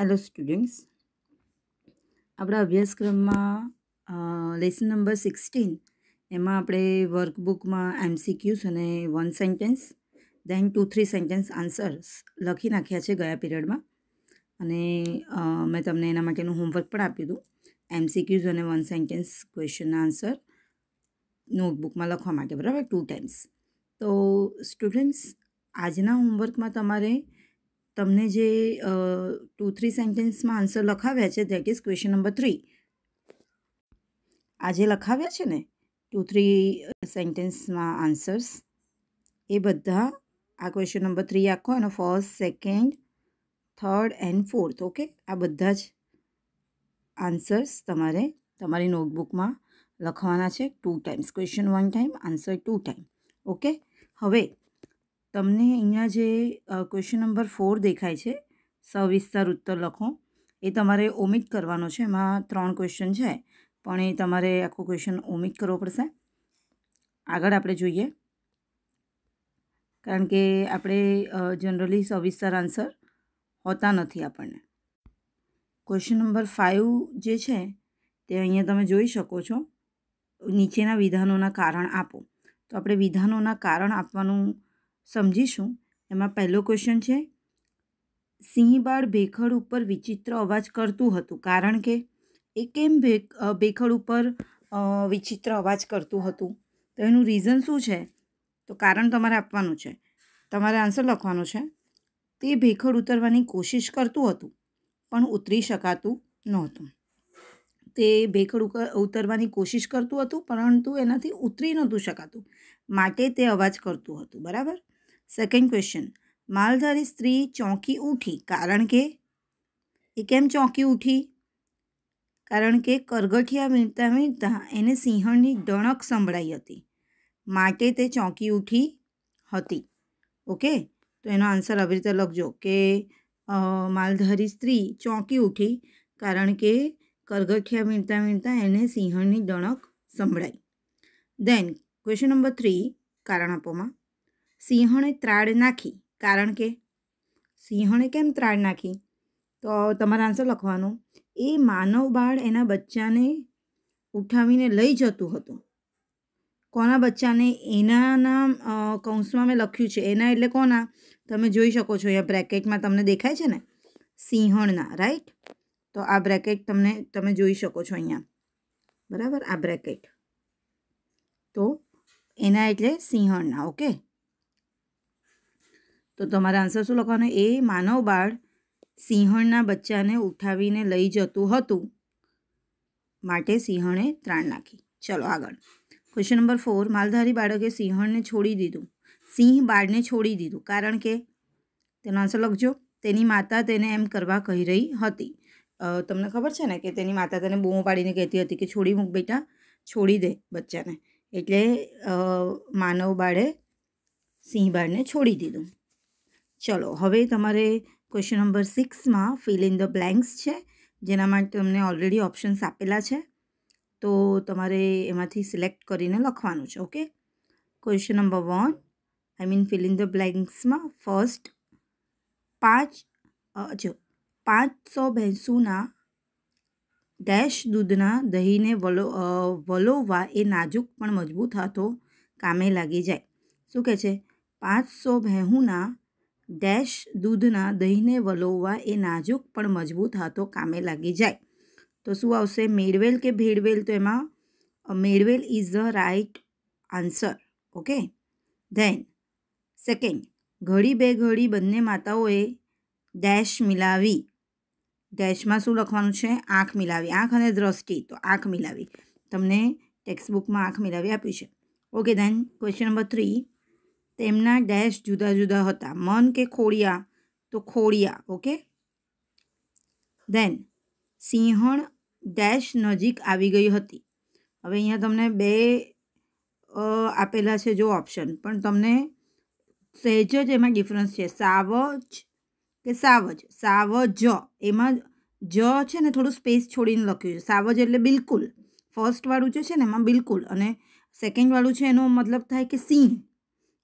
hello students આપણા અભ્યાસક્રમમાં lesson number sixteen એમાં આપણે વર્કબુકમાં એમસીક્યુસ અને one sentence then two three sentence answers લખી નાખ્યા છે ગયા પીરિયડમાં અને મેં તમને એના માટેનું હોમવર્ક પણ આપ્યું હતું એમસીક્યુઝ અને વન સેન્ટેન્સ ક્વેશ્ચનના આન્સર નોટબુકમાં લખવા માટે બરાબર ટુ ટાઈમ્સ તો સ્ટુડન્ટ્સ આજના હોમવર્કમાં તમારે તમને જે ટુ થ્રી સેન્ટેન્સમાં આન્સર લખાવ્યા છે that is question number three આજે લખાવ્યા છે ને ટુ થ્રી સેન્ટેન્સમાં આન્સર્સ એ બધા આ ક્વેશ્ચન નંબર થ્રી આખો એનો first second third and fourth okay આ બધા જ આન્સર્સ તમારે તમારી નોટબુકમાં લખવાના છે two times question one time answer two time okay હવે તમને અહીંયા જે ક્વેશ્ચન નંબર ફોર દેખાય છે સવિસ્તાર ઉત્તર લખો એ તમારે ઓમિટ કરવાનો છે એમાં ત્રણ ક્વેશ્ચન છે પણ એ તમારે આખો ક્વેશ્ચન ઓમિટ કરવો પડશે આગળ આપણે જોઈએ કારણ કે આપણે જનરલી સવિસ્તાર આન્સર હોતા નથી આપણને ક્વેશ્ચન નંબર ફાઇવ જે છે તે અહીંયા તમે જોઈ શકો છો નીચેના વિધાનોના કારણ આપો તો આપણે વિધાનોના કારણ આપવાનું સમજીશું એમાં પહેલો ક્વેશ્ચન છે સિંહબાળ ભેખડ ઉપર વિચિત્ર અવાજ કરતું હતું કારણ કે એ કેમ ભેખડ ઉપર વિચિત્ર અવાજ કરતું હતું તો એનું રીઝન શું છે તો કારણ તમારે આપવાનું છે તમારે આન્સર લખવાનું છે તે ભેખડ ઉતરવાની કોશિશ કરતું હતું પણ ઉતરી શકાતું નહોતું તે ભેખડ ઉતરવાની કોશિશ કરતું હતું પરંતુ એનાથી ઉતરી નહોતું શકાતું માટે તે અવાજ કરતું હતું બરાબર સેકન્ડ ક્વેશ્ચન માલધારી સ્ત્રી ચોંકી ઉઠી કારણ કે એ કેમ ચોંકી ઉઠી કારણ કે કરગઠિયા વીણતા વીણતા એને સિંહણની ડણક સંભળાઈ હતી માટે તે ચોંકી ઉઠી હતી ઓકે તો એનો આન્સર આવી રીતે લખજો કે માલધારી સ્ત્રી ચોંકી ઉઠી કારણ કે કરગઠિયા વીણતા વીણતા એને સિંહણની ડણક સંભળાઈ દેન ક્વેશ્ચન નંબર થ્રી કારણ આપોમાં સિંહણે ત્રાડ નાખી કારણ કે સિંહણે કેમ ત્રાડ નાખી તો તમારો આન્સર લખવાનો એ માનવ બાળ એના બચ્ચાને ઉઠાવીને લઈ જતું હતું કોના બચ્ચાને એના નામ કૌંસમાં મેં લખ્યું છે એના એટલે કોના તમે જોઈ શકો છો અહીંયા બ્રેકેટમાં તમને દેખાય છે ને સિંહણના રાઈટ તો આ બ્રેકેટ તમને તમે જોઈ શકો છો અહીંયા બરાબર આ બ્રેકેટ તો એના એટલે સિંહણના ઓકે તો તમારે આન્સર શું લખવાનો એ માનવ બાળ સિંહણના બચ્ચાને ઉઠાવીને લઈ જતું હતું માટે સિંહણે ત્રાણ નાખી ચલો આગળ ક્વેશ્ચન નંબર ફોર માલધારી બાળકે સિંહણને છોડી દીધું સિંહ બાળને છોડી દીધું કારણ કે તેનો આન્સર લખજો તેની માતા તેને એમ કરવા કહી રહી હતી તમને ખબર છે ને કે તેની માતા તેને બૂમો પાડીને કહેતી હતી કે છોડી મૂક બેટા છોડી દે બચ્ચાને એટલે માનવ બાળે સિંહ બાળને છોડી દીધું ચલો હવે તમારે ક્વેશ્ચન નંબર સિક્સમાં ફિલ ઇન ધ બ્લેન્ક્સ છે જેના માટે તમને ઓલરેડી ઓપ્શન્સ આપેલા છે તો તમારે એમાંથી સિલેક્ટ કરીને લખવાનું છે okay question number one I mean fill in the બ્લેન્ક્સમાં ફર્સ્ટ પાંચ જો પાંચસો ભેંસુના ગેસ દૂધના દહીંને વલો વલોવવા એ નાજુક પણ મજબૂત હાથો કામે લાગી જાય શું કહે છે પાંચસો ભેહુના ડેશ દૂધના દહીંને વલોવવા એ નાજુક પણ મજબૂત હાથો કામે લાગી જાય તો શું આવશે મેળવેલ કે ભેળવેલ તો એમાં મેળવેલ is the right answer okay then second ઘડી બે ઘડી બંને માતાઓએ ડેશ મિલાવી ડેશમાં શું લખવાનું છે આંખ મિલાવી આંખ અને દ્રષ્ટિ તો આંખ મિલાવી તમને ટેક્સ્ટબુકમાં આંખ મિલાવી આપી છે okay then question number three તેમના ડેશ જુદા જુદા હતા મન કે ખોડિયા તો ખોડિયા ઓકે દેન સિંહણ ડેશ નજીક આવી ગઈ હતી હવે અહીંયા તમને બે આપેલા છે જો ઓપ્શન પણ તમને સહેજ જ એમાં ડિફરન્સ છે સાવજ કે સાવજ સાવજ એમાં જ છે ને થોડું સ્પેસ છોડીને લખ્યું છે સાવજ એટલે બિલકુલ ફર્સ્ટવાળું જે છે ને એમાં બિલકુલ અને સેકન્ડવાળું છે એનો મતલબ થાય કે સિંહ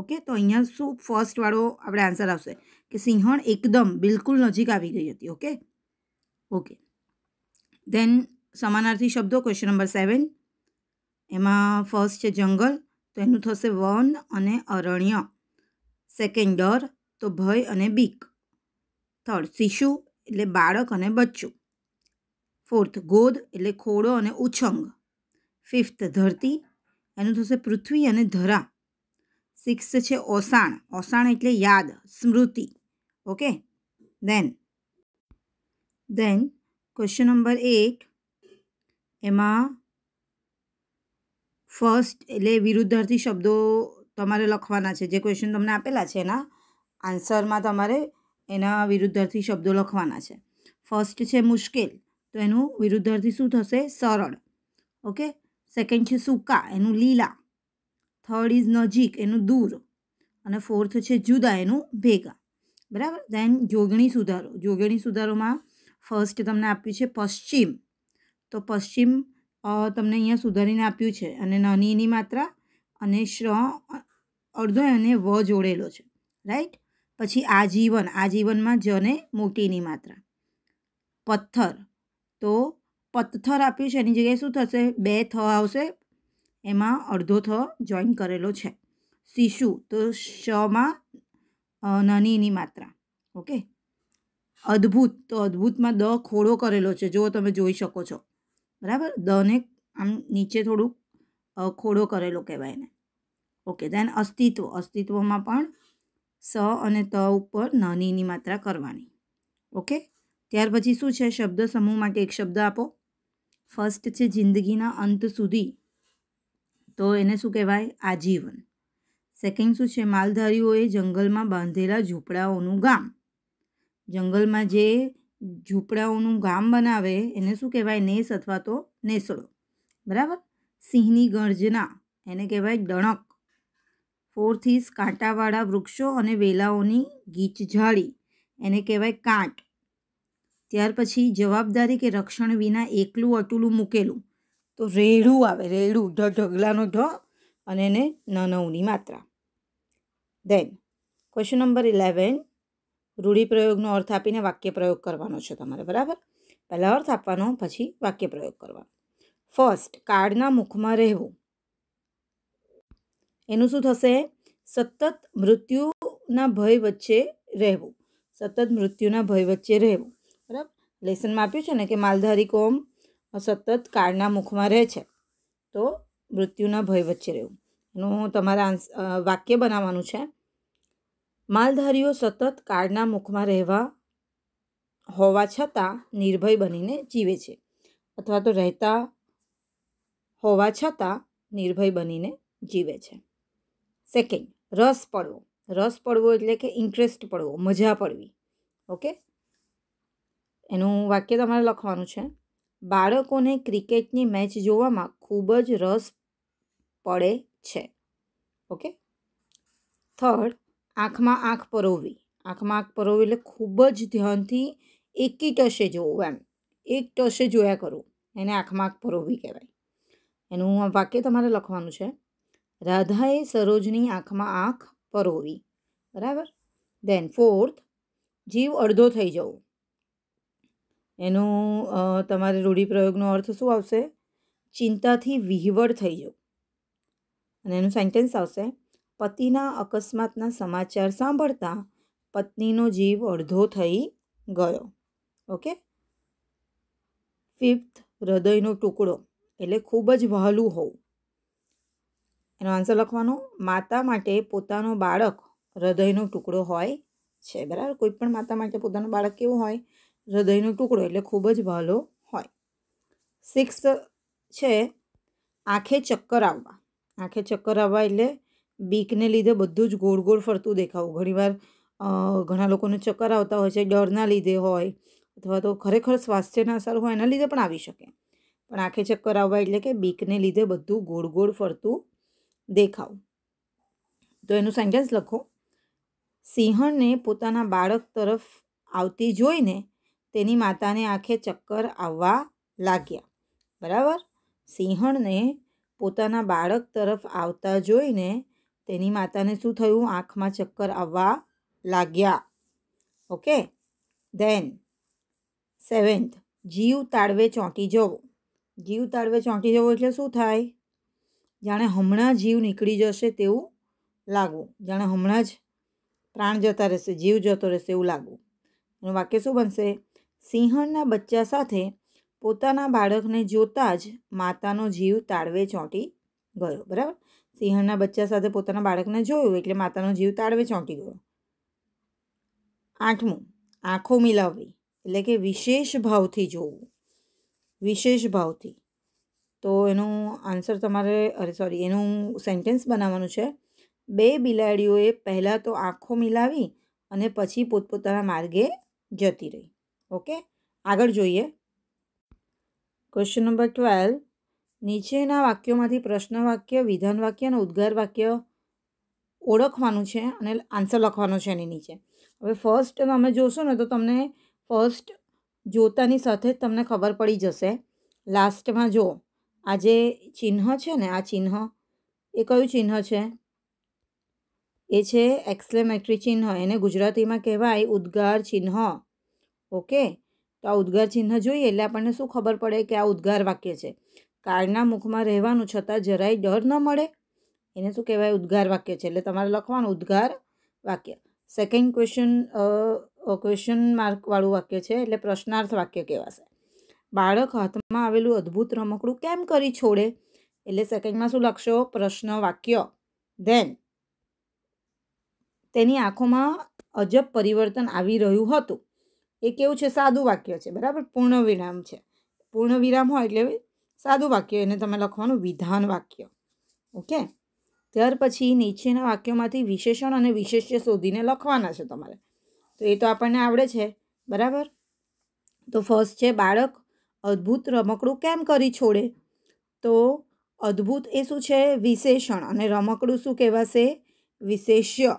ઓકે તો અહીંયા શું ફર્સ્ટવાળો આપણે આન્સર આવશે કે સિંહણ એકદમ બિલકુલ નજીક આવી ગઈ હતી ઓકે ઓકે ધેન સમાનાર્થી શબ્દો ક્વેશ્ચન નંબર સેવન એમાં ફર્સ્ટ છે જંગલ તો એનું થશે વન અને અરણ્ય સેકન્ડ ડર તો ભય અને બીક થર્ડ શિશુ એટલે બાળક અને બચ્ચું ફોર્થ ગોદ એટલે ખોડો અને ઉછંગ ફિફ્થ ધરતી એનું થશે પૃથ્વી અને ધરા સિક્સ છે ઓસાણ ઓસાણ એટલે યાદ સ્મૃતિ okay then then question number એક એમાં ફર્સ્ટ એટલે વિરુદ્ધાર્થી શબ્દો તમારે લખવાના છે જે ક્વેશ્ચન તમને આપેલા છે એના આન્સરમાં તમારે એના વિરુદ્ધાર્થી શબ્દો લખવાના છે ફર્સ્ટ છે મુશ્કેલ તો એનું વિરુદ્ધાર્થી શું થશે સરળ ઓકે સેકન્ડ છે સૂકા એનું લીલા થર્ડ ઇઝ નજીક એનું દૂર અને ફોર્થ છે જુદા એનું ભેગા બરાબર દેન જોગણી સુધારો જોગણી સુધારોમાં ફર્સ્ટ તમને આપ્યું છે પશ્ચિમ તો પશ્ચિમ તમને અહીંયા સુધારીને આપ્યું છે અને એની માત્રા અને શ્ર અડધો અને વ જોડેલો છે રાઈટ પછી આજીવન આજીવનમાં જને મોટીની માત્રા પથ્થર તો પથ્થર આપ્યું છે એની જગ્યાએ શું થશે બે થ આવશે એમાં અડધો થ જોઈન કરેલો છે શિશુ તો શમાં નાનીની માત્રા ઓકે અદ્ભુત તો અદ્ભુતમાં દ ખોડો કરેલો છે જો તમે જોઈ શકો છો બરાબર દને આમ નીચે થોડુંક ખોડો કરેલો કહેવાય એને ઓકે દેન અસ્તિત્વ અસ્તિત્વમાં પણ સ અને ત ઉપર નાનીની માત્રા કરવાની ઓકે ત્યાર પછી શું છે શબ્દ સમૂહ માટે એક શબ્દ આપો ફર્સ્ટ છે જિંદગીના અંત સુધી તો એને શું કહેવાય આજીવન સેકન્ડ શું છે માલધારીઓએ જંગલમાં બાંધેલા ઝૂંપડાઓનું ગામ જંગલમાં જે ઝૂંપડાઓનું ગામ બનાવે એને શું કહેવાય નેસ અથવા તો નેસડો બરાબર સિંહની ગર્જના એને કહેવાય ડણક ફોર્થ ઇઝ કાંટાવાળા વૃક્ષો અને વેલાઓની ગીચ એને કહેવાય કાંટ ત્યાર પછી જવાબદારી કે રક્ષણ વિના એકલું અટુલું મૂકેલું તો રેડું આવે રેડું ઢ ઢગલાનો ઢ અને એને નનવની માત્રા દેન ક્વેશ્ચન નંબર ઇલેવન રૂઢિપ્રયોગનો અર્થ આપીને વાક્ય પ્રયોગ કરવાનો છે તમારે બરાબર પહેલાં અર્થ આપવાનો પછી વાક્ય પ્રયોગ કરવાનો ફર્સ્ટ કાર્ડના મુખમાં રહેવું એનું શું થશે સતત મૃત્યુના ભય વચ્ચે રહેવું સતત મૃત્યુના ભય વચ્ચે રહેવું બરાબર લેસનમાં આપ્યું છે ને કે માલધારી કોમ સતત કાળના મુખમાં રહે છે તો મૃત્યુના ભય વચ્ચે રહેવું એનું તમારે વાક્ય બનાવવાનું છે માલધારીઓ સતત કાળના મુખમાં રહેવા હોવા છતાં નિર્ભય બનીને જીવે છે અથવા તો રહેતા હોવા છતાં નિર્ભય બનીને જીવે છે સેકન્ડ રસ પડવો રસ પડવો એટલે કે ઇન્ટરેસ્ટ પડવો મજા પડવી ઓકે એનું વાક્ય તમારે લખવાનું છે બાળકોને ક્રિકેટની મેચ જોવામાં ખૂબ જ રસ પડે છે ઓકે થર્ડ આંખમાં આંખ પરોવી આંખમાં આંખ પરોવી એટલે ખૂબ જ ધ્યાનથી એકી ટસે જોવું એમ એક ટસે જોયા કરવું એને આંખમાં આંખ પરોવી કહેવાય એનું વાક્ય તમારે લખવાનું છે રાધાએ સરોજની આંખમાં આંખ પરોવી બરાબર દેન ફોર્થ જીવ અડધો થઈ જવું એનું તમારે રૂઢિપ્રયોગનો અર્થ શું આવશે ચિંતાથી વિહવળ થઈ જવું અને એનું સેન્ટેન્સ આવશે પતિના અકસ્માતના સમાચાર સાંભળતા પત્નીનો જીવ અડધો થઈ ગયો ઓકે ફિફ્થ હૃદયનો ટુકડો એટલે ખૂબ જ વહાલું હોવું એનો આન્સર લખવાનો માતા માટે પોતાનો બાળક હૃદયનો ટુકડો હોય છે બરાબર કોઈ પણ માતા માટે પોતાનું બાળક કેવું હોય હૃદયનો ટુકડો એટલે ખૂબ જ વાલો હોય સિક્સ છે આંખે ચક્કર આવવા આંખે ચક્કર આવવા એટલે બીકને લીધે બધું જ ગોળ ગોળ ફરતું દેખાવું ઘણીવાર ઘણા લોકોને ચક્કર આવતા હોય છે ડરના લીધે હોય અથવા તો ખરેખર સ્વાસ્થ્યના અસર હોય એના લીધે પણ આવી શકે પણ આંખે ચક્કર આવવા એટલે કે બીકને લીધે બધું ગોળ ગોળ ફરતું દેખાવું તો એનું સેન્ટેન્સ લખો સિંહણને પોતાના બાળક તરફ આવતી જોઈને તેની માતાને આંખે ચક્કર આવવા લાગ્યા બરાબર સિંહણને પોતાના બાળક તરફ આવતા જોઈને તેની માતાને શું થયું આંખમાં ચક્કર આવવા લાગ્યા ઓકે ધેન સેવન્થ જીવ તાળવે ચોંટી જવો જીવ તાળવે ચોંટી જવો એટલે શું થાય જાણે હમણાં જીવ નીકળી જશે તેવું લાગવું જાણે હમણાં જ પ્રાણ જતા રહેશે જીવ જતો રહેશે એવું લાગવું એનું વાક્ય શું બનશે સિંહણના બચ્ચા સાથે પોતાના બાળકને જોતા જ માતાનો જીવ તાળવે ચોંટી ગયો બરાબર સિંહણના બચ્ચા સાથે પોતાના બાળકને જોયું એટલે માતાનો જીવ તાળવે ચોંટી ગયો આઠમું આંખો મિલાવવી એટલે કે વિશેષ ભાવથી જોવું વિશેષ ભાવથી તો એનું આન્સર તમારે અરે સોરી એનું સેન્ટેન્સ બનાવવાનું છે બે બિલાડીઓએ પહેલાં તો આંખો મિલાવી અને પછી પોતપોતાના માર્ગે જતી રહી ઓકે આગળ જોઈએ ક્વેશ્ચન નંબર ટ્વેલ્વ નીચેના વાક્યોમાંથી પ્રશ્ન વાક્ય વિધાન વાક્ય અને ઉદ્ગાર વાક્ય ઓળખવાનું છે અને આન્સર લખવાનો છે એની નીચે હવે ફર્સ્ટ તમે જોશો ને તો તમને ફર્સ્ટ જોતાની સાથે જ તમને ખબર પડી જશે લાસ્ટમાં જો આ જે ચિહ્ન છે ને આ ચિહ્ન એ કયું ચિહ્ન છે એ છે એક્સલેમેટ્રી ચિહ્ન એને ગુજરાતીમાં કહેવાય ઉદ્ગાર ચિહ્ન ઓકે તો આ ઉદ્ગાર ચિહ્ન જોઈએ એટલે આપણને શું ખબર પડે કે આ ઉદ્ગાર વાક્ય છે કાળના મુખમાં રહેવાનું છતાં જરાય ડર ન મળે એને શું કહેવાય ઉદ્ગાર વાક્ય છે એટલે તમારે લખવાનું ઉદ્ગાર વાક્ય સેકન્ડ ક્વેશ્ચન ક્વેશ્ચન માર્કવાળું વાક્ય છે એટલે પ્રશ્નાર્થ વાક્ય કહેવાશે બાળક હાથમાં આવેલું અદ્ભુત રમકડું કેમ કરી છોડે એટલે સેકન્ડમાં શું લખશો પ્રશ્ન વાક્ય ધેન તેની આંખોમાં અજબ પરિવર્તન આવી રહ્યું હતું એ કેવું છે સાદું વાક્ય છે બરાબર પૂર્ણ વિરામ છે પૂર્ણ વિરામ હોય એટલે સાદું વાક્ય એને તમે લખવાનું વિધાન વાક્ય ઓકે ત્યાર પછી નીચેના વાક્યોમાંથી વિશેષણ અને વિશેષ્ય શોધીને લખવાના છે તમારે તો એ તો આપણને આવડે છે બરાબર તો ફર્સ્ટ છે બાળક અદ્ભુત રમકડું કેમ કરી છોડે તો અદ્ભુત એ શું છે વિશેષણ અને રમકડું શું કહેવાશે વિશેષ્ય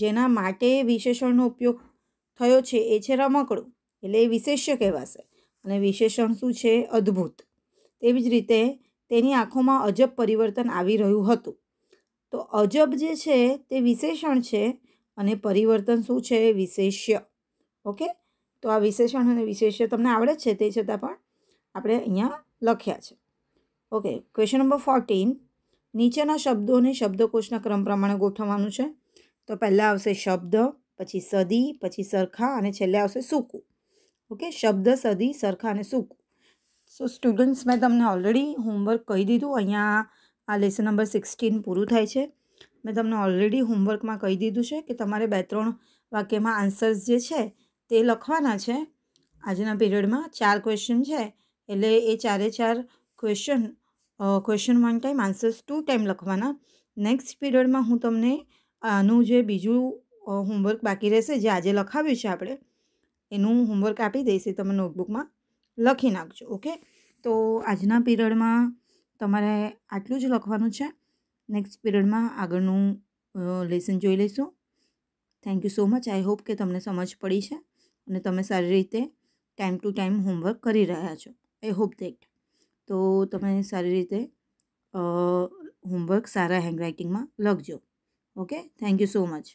જેના માટે વિશેષણનો ઉપયોગ થયો છે એ છે રમકડું એટલે એ વિશેષ્ય કહેવાશે અને વિશેષણ શું છે અદ્ભુત તેવી જ રીતે તેની આંખોમાં અજબ પરિવર્તન આવી રહ્યું હતું તો અજબ જે છે તે વિશેષણ છે અને પરિવર્તન શું છે વિશેષ્ય ઓકે તો આ વિશેષણ અને વિશેષ્ય તમને આવડે છે તે છતાં પણ આપણે અહીંયા લખ્યા છે ઓકે ક્વેશ્ચન નંબર ફોર્ટીન નીચેના શબ્દોને શબ્દકોશના ક્રમ પ્રમાણે ગોઠવવાનું છે તો પહેલાં આવશે શબ્દ પછી સદી પછી સરખા અને છેલ્લે આવશે સૂકું ઓકે શબ્દ સદી સરખા અને સૂકું સો સ્ટુડન્ટ્સ મેં તમને ઓલરેડી હોમવર્ક કહી દીધું અહીંયા આ લેસન નંબર સિક્સટીન પૂરું થાય છે મેં તમને ઓલરેડી હોમવર્કમાં કહી દીધું છે કે તમારે બે ત્રણ વાક્યમાં આન્સર્સ જે છે તે લખવાના છે આજના પીરિયડમાં ચાર ક્વેશ્ચન છે એટલે એ ચારે ચાર question question one time answers two time લખવાના નેક્સ્ટ પીરિયડમાં હું તમને આનું જે બીજું હોમવર્ક બાકી રહેશે જે આજે લખાવ્યું છે આપણે એનું હોમવર્ક આપી દઈશ એ તમે નોટબુકમાં લખી નાખજો ઓકે તો આજના પીરિયડમાં તમારે આટલું જ લખવાનું છે નેક્સ્ટ પીરિયડમાં આગળનું લેસન જોઈ લઈશું thank you so much I hope કે તમને સમજ પડી છે અને તમે સારી રીતે ટાઈમ ટુ ટાઈમ હોમવર્ક કરી રહ્યા છો આઈ હોપ દેટ તો તમે સારી રીતે હોમવર્ક સારા હેન્ડરાઇટિંગમાં લખજો okay thank you so much